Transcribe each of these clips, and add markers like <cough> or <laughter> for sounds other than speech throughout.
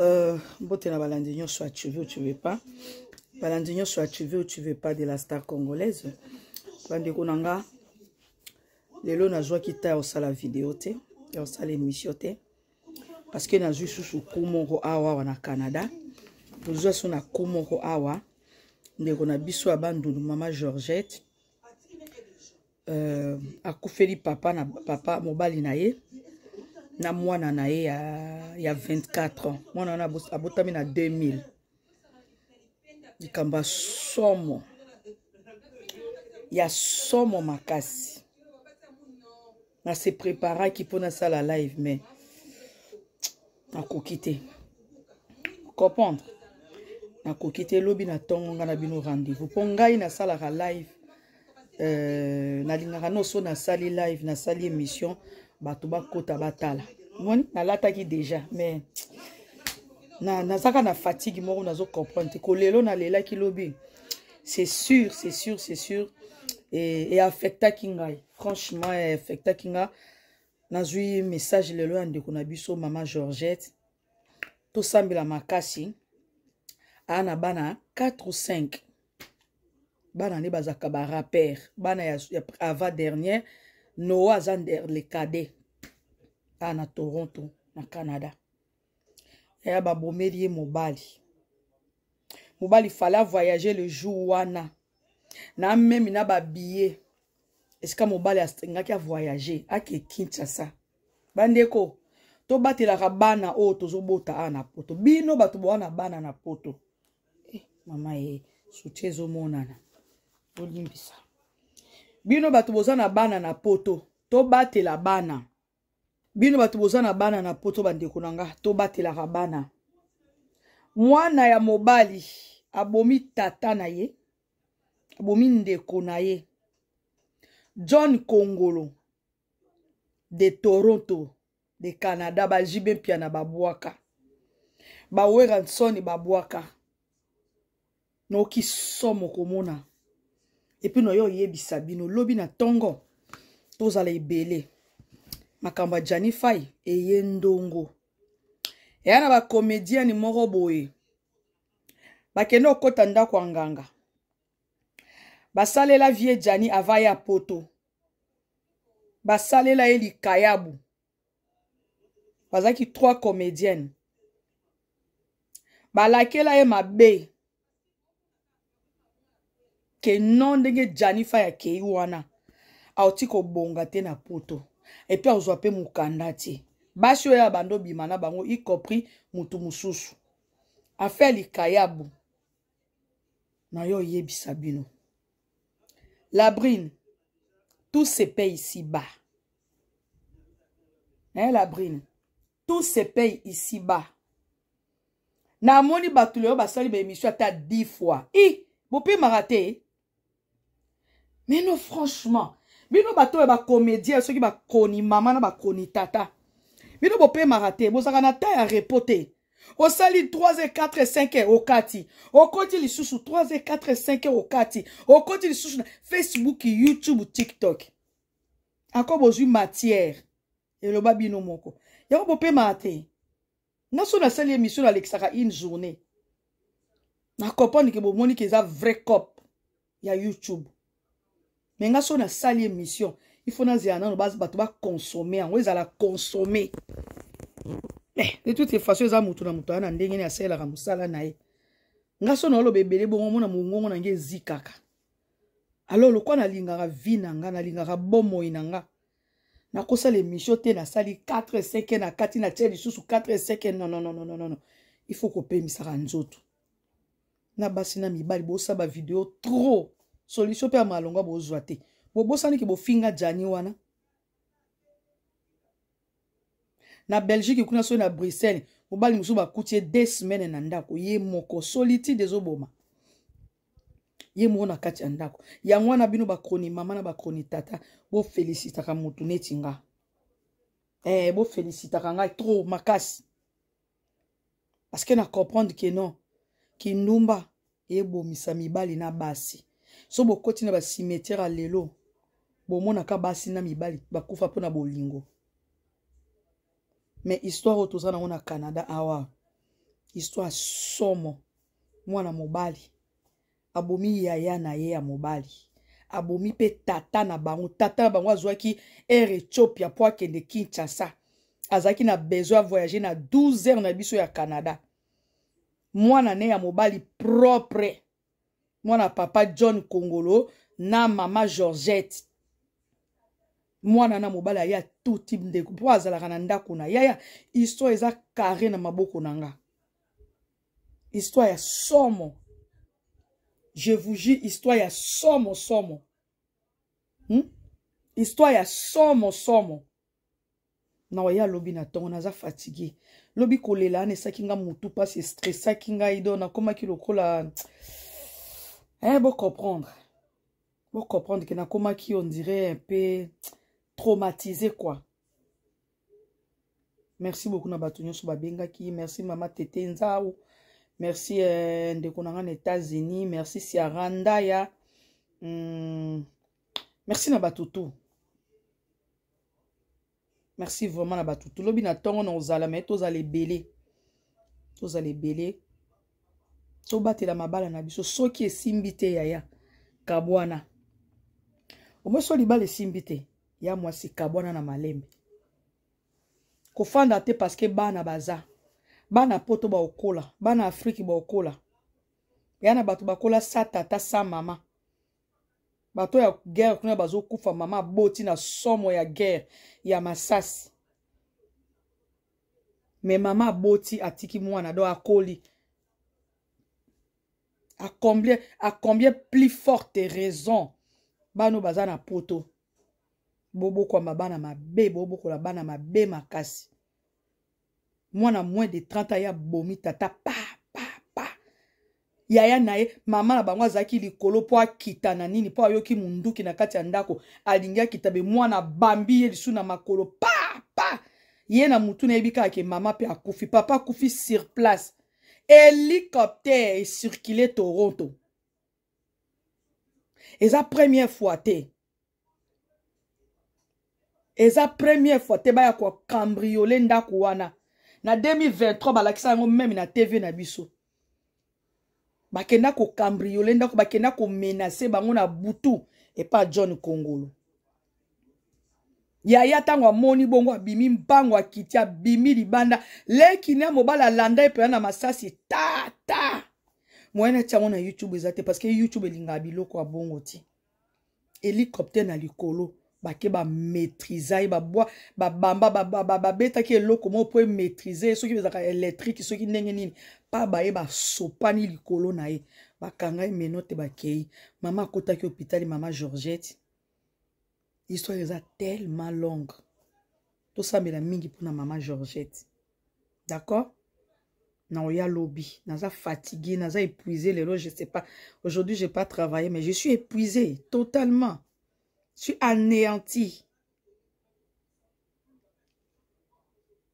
Euh, mbotela balandi nyonso atuve otuve pa balandi nyonso atuve otuve pa de la star congolaise bandeko na nga lelo nazwaki ta ya kosala video te ya kosala émission te parceke nazwi susu ku moko awa awa na canada tozwa so na ku moko awa ndeko na biso ya bandundu mama georgette euh, akufeli papa na papa mobali na ye na mwana na ye ya, ya 24 ans mwana wana abotami na 2000 likambo ya somo ya somo makasi nase préparaki mpo nasala live mais nakoki te comprendre nakoki te elobi na ntongo ngai na bino rendez-vous mpo ngai nasalaka live euh, nalingaka nyonso nasali live nasali émission bato bakota batala moni nalataki deja mais nazaka na fatigue moko nazocomprendre te kolelo nalelaki lobi c'est sûr c'est sûr c'est sûr eaffectaki ngai franchement eaffectaki eh, nga nazwi message lelo ya ndeko na biso mama georgette tosambela makasi aa na bana 4 ou 5 bana nde bazalaka barapere bana ya, ya avant dernière noa aza le kade kaa na toronto na canada yaya babomeli ye mobali mobali fale avoyage le jour wana na amemi na babillet esika mobali asengaki avoyage ake kinshasa bandeko tobatelaka bana oyo tozobota awa na poto bino bato boa na bana na poto eh, mama ye soutien ezomonana olimbisa bino bato boza na bana na poto tobatela bana bino bato boza na bana na poto bandeko na nga tobatelaka bana mwana ya mobali abomi tata na ye abomi ndeko na ye john kongolo de toronto de canada bazwi mpe mpia na babwaka baweransoni babwaki so mokomona epuis na yo oyebisa bino lobi na ntongo tozala ebele makambo ya janifai eye ndongo eya na bakomediane moko boye bakende kokɔta ndako ya nganga basalela vie jani ava ya poto basalela ye likayabu bazalaki trois comédienne balakela ye mabe ke nɔ ndenge janifa ya kei wana aoti kobonga te na poto epui azwa mpe mokanda te basi oyo ya bando bima na bango y compris motu mosusu affaire likayabu na yo oyebisa bino labrine tout se paye ici bas eh, labrine tout se paye ici bas namoni bato lelo basali baémission ata 10 fois i bopemaka te mais non franchement bino bato oyo bacomédien soki bakoni mama na bakoni tata bino bopemaka te bozalaka na ta ya repo te osali 3 4 5 okati okoti lisusu 3 4 5 okati okoti lisusu na facebook youtube tiktok ako bozwi matière eloba bino moko yango bopemaka te nga so nasali émission nalekisaka une journée nakomprendre ke bomoni ke eza vrai cop ya youtube me nga so nasali émission ifo nazela nano bato bakonsome yango ezala consome de toute façon eza motu na moto aa na ndenge nini asalelaka mosala na ye nga so naoloba ebele bongo mona mongongo na nge ezikaka alors lokwa nalingaka vi na nga nalingaka bomoi na nga nakosala émission te nasali 4 5 na kati na tie lisusu 4 5 nonnnnn ifo kopembisaka nzoto na basi na mibali bosa bavideo trop solution mpe ya malongwa bozwa te bobosaniki bofinga jani wana na belgique kuna soli na bruxelles mobali mosusu bakuti ye de semaine na ndako ye moko solitude ezoboma ye moko na kati ya ndako yango wana bino bakroni mama na bakroni tata bofelisitaka motu neti nga eh, bofelisitaka ngai tro makasi parceke na comprendre ke non kindumba ebomisa mibali na basi so bokoti na basimetiere lelo bomonaka basi na mibali bakufa mpona bolingo me histoire oyo toza nango na canada awa histoire somo mwana mobali abomi yaya na ye ya mobali abomi mpe tata na bango tata na bango azwaki air ethiopia mpo akende kinshasa azalaki na besoin ya voyage na 12 heures na biso ya canada mwana ne ya mobali propre mwana papa john kongolo na mama georgette mwana na mobali aya tout type ndeko mpo azalaka na ndako na yaya histoire eza carré na maboko na nga histoire ya somo je vous jure histoire ya somo somo hmm? histoire ya somo somo na waya lobi na ntongo naza fatigue lobi kolela wana esaki nga motu mpasi estresaki ngai do nakomaki lokola eh, bocomprendre bocomprendre ke nakomaki on dirait mpe traumatise quoi merci beaucoup na bato nyonso babengaki merci mama tete nzau merci eh, ndeko na nga na états-unis merci siara ndaya mm, merci na bato tu merci vraiment na bato tu lobi na ntongo na ozala me tozala ebele tozala ebele tobatela mabala na biso soki esimbi te yaya kabwana omoi so libala esimbi te ya mwasi kabwana na malembe kofanda te parceke bana baza bana poto baokola bana afriki baokola ya na bato bakola sa tata sa mama bato ya guerre kuna bazokufa mama aboti na somo ya guerre ya masasi me mama aboti atiki mwana do akoli à combien, à combien plus forte raison bano baza na poto bobokwama bana mabe bobokola bana mabe makasi mwana moins de 30 ans ya bomi tata pa pa pa yaya na ye mama na bango azalaki likolo mpo akita na nini mpo ayoki munduki na kati ya ndako alingi akita be mwana abambi ye lisu na makolo pa pa ye na mutu nayebi kaka ke mama mpe akufi papa akufi sur place hélicoptère esirkile toronto eza première fois te eza première fois te baya kocambriole ndako wana na 2023 balakisa yango meme na tv na biso bakenda kocambriole ndako bakenda komenase bango na butu epa john kongolo yaya ntango amoni bongo abimi mbango akiti abimi libanda leki na mobali alanda epeya na masasi tata ta. moyene ti yango na youtube eza te parceke youtube elingaka biloko ya bongo ti hélicoptère na likolo bake bamaîtrise ye babwa babamba babetaki eloko moo mpo emaîtrise soki ezalaka électrique soki ndenge nini mpa baye basopani likolo na ye bakanga ye meno te bakei mama akotaki hôpitali mama georgette histoire est tellement longue Tout ça, la mingi la maman georgette d'accord y le lobby naza fatigué naza épuisé lo je sais pas aujourd'hui n'ai pas travaillé mais je suis épuisée totalement je suis anéanti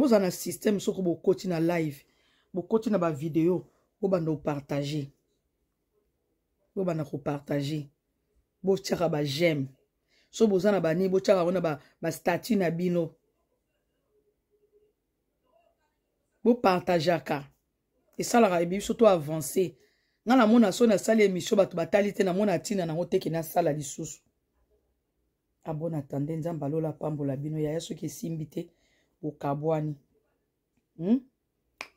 avez un système vous bokoti na live vidéo. vous na bavideo partager kopartage Vous kopartage botyaka j'aime so boza na banini botyaka ngo na bastatut na bino bopartageaka esalaka ebi biso to avance nga namona so nasali émission bato batali te namona ntina nango teke nasala lisusu abona ah tande nzambe alola pambola bino yaya soki esimbi te bokabwani hmm?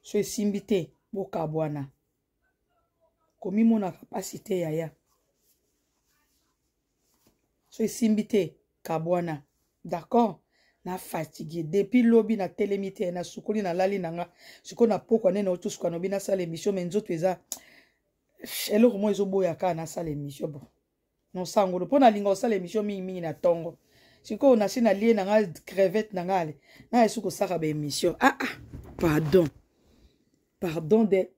so esimbi te bokabwana komimonaka mpasi te yaya so esimbi te kabwana d'accord nafatigue depuis lobi natelemi te nasukoli nalali nanga sikoyo napokwa nene otosuka nobi nasala émission me nzoto eza eloko moko ezoboya kaka nasala émission bon nosangolo mpo nalinga kosala émission mingimingi na ntongo sikoyo nasi nalie nanga crevette nanga ale nayesu kosaka baémission aa ah, ah, pardon pardon de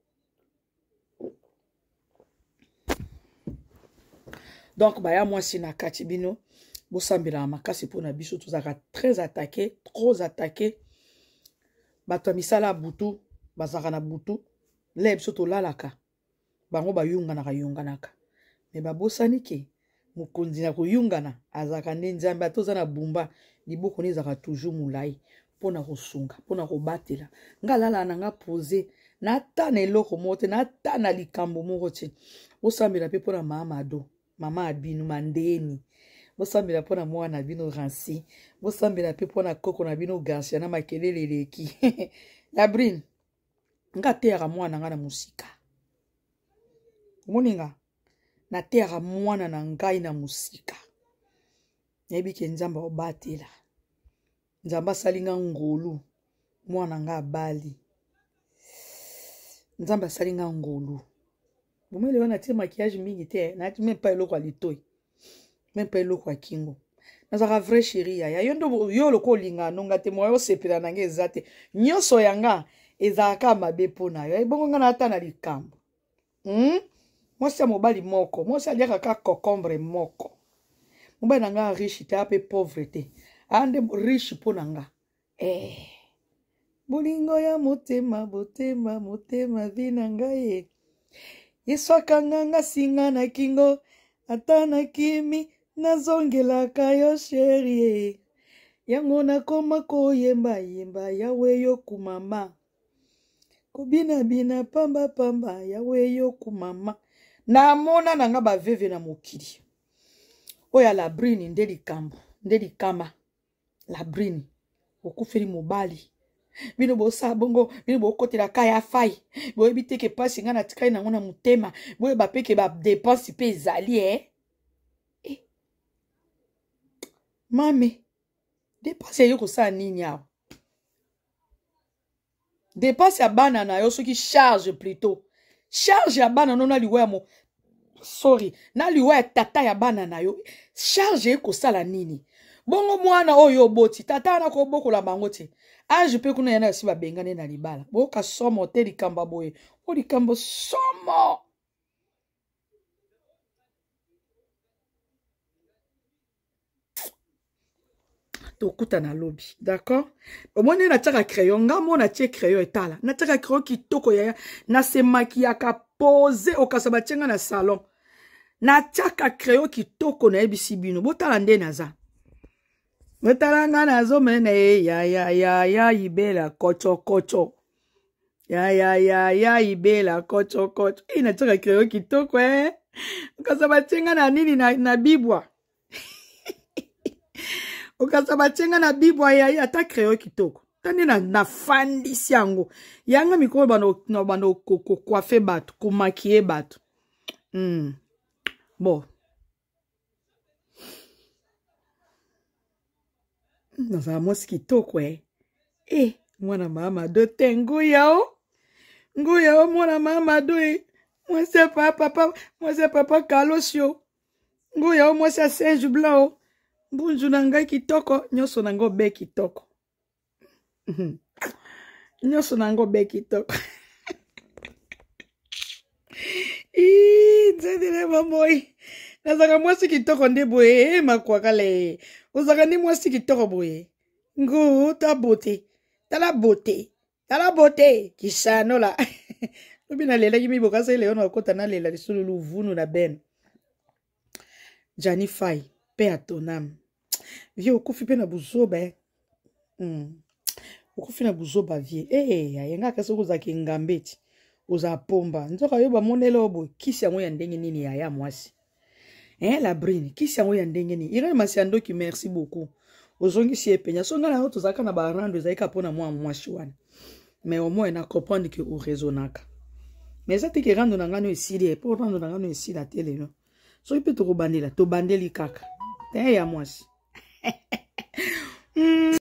donc baya mwasi na kati bino bosambelaka makasi mpona biso tozalaka très attaqué trop attaqué bato ya misala ya butu bazalaka na butu le biso tolalaka bango bayunganaka yunganaka me babosani ke mokonzi na koyungana azalaka nde nzambe ata oza na bumba liboko ne ezalaka toujours molai mpona kosunga mpona kobatela nga lalaa na nga pose natana eloko moko te natana likambo moko te osambela mpe mpona maamado mama ya bino mandeni bosambela mpona mwana na bino ranci bosambela mpe mpona koko na bino garcia na makelele eleki labrine <laughs> nga teyaka mwana nga na mosika omoninga nateyaka mwana na ngai na mosika nayebi ke nzambe aobatela nzambe asali nga ngolu mwana nga abali nzambe asali nga ngolu bomeli oyo natie makiyage mingi te meme pa eloko ya litoi meme pa eloko ya kingo nazalaka vrai sheri yaya yo nde yo oloko olinga nonga te moya osepela nange eza te nyonso yanga ezalaka mabe mpona yo ebongo nga na ata na likambo hmm? mwasi ya mobali moko mwasi aliaka ka kokombre moko mobali na nga riche te ape pauvre te aa nde riche mpo na nga eh. bolingo ya motema botema motema vi na ngai yesu akanganga singa na kingo ata nakimi nazongelaka yo sherie yango nakoma koyembayemba yawe yokumama kobinabina pambapamba yawe yokumama namona nanga baveve na mokili oyo alabrini nde likambo nde likama labrini okufeli mobali bino bosala bongo bino bokotela ka ya fai boyebi te ke mpasi ngai natikali nango na motema boyeba mpe ke badepanse mpe ezali e eh? eh. mame depanse eyo kosala nini awa depanse ya bana na yo soki charge pluto charge ya bana no na liwa ya mo sorry na liwa ya tata ya bana na yo charge ekosala nini bongo mwana oyo oboti tata wana kobokola bango te age mpe kuna yana asi babengane na libala boyoka somo te likambo boye o likambo somo tokutana lobi d'accord omoni natiaka crayon nga mo natie crayon etala natiaka crayon kitoko yaya nasemaki yaka pose okasa batie nga na salon natiaka crayon kitoko nayebisi bino botala nde naza wetala nga nazomene ye yayayaya ibela kochokotho yayayaya ibela kochokotho hii natoka kireo kitoko e ukasa batienga na nini na, na bibwa ukasa batienga na bibwa yaye ata kireo kitoko tande nafandisi yango yanga mikolo bana okokwafe bato komakie bato mm. bon nazala mwasi kitoko e e mwana maamado te nguyao nguyao mwana maamado e eh. mwasi ya papa mwasi ya papa kalosio nguyao mwasi ya serge blan o mbunzu na ngai kitoko nyonso nango be kitoko mhm. nyonso nango be kitoko <laughs> nzendele mamoi nazaka mwasi kitoko nde boye makwakala e ozalaka nde mwasi kitoko boye ngu ta bote tala bote tala bote kishanola lobi <laughs> nalelaki miboka se leyo nakokɔta nalela lisolo luvunu na ben jani fai mpe atonam vie okufi mpe na buzoba e mm. okufi na buzoba vie e eh, ayengaka soki ozalaka engambe ti ozala pomba nzoka yo bamonela oyo bokisi yango ya ndenge nini yaya mwasi hein, la brine kisi yango ya ndenge nini irene masiandoki merci beaucoup ozongisi ye penya so ngai na yo tozalaka na barando ezalika mpona mwa mwasi wana mais au moins nakomprendre ke oraisonnaka mais eza teke rando na ngai no esili ye eh, mpo rando na ngai no esila te lelo soki mpe tokobandela tobandeli kaka te ya mwasi <laughs> mm.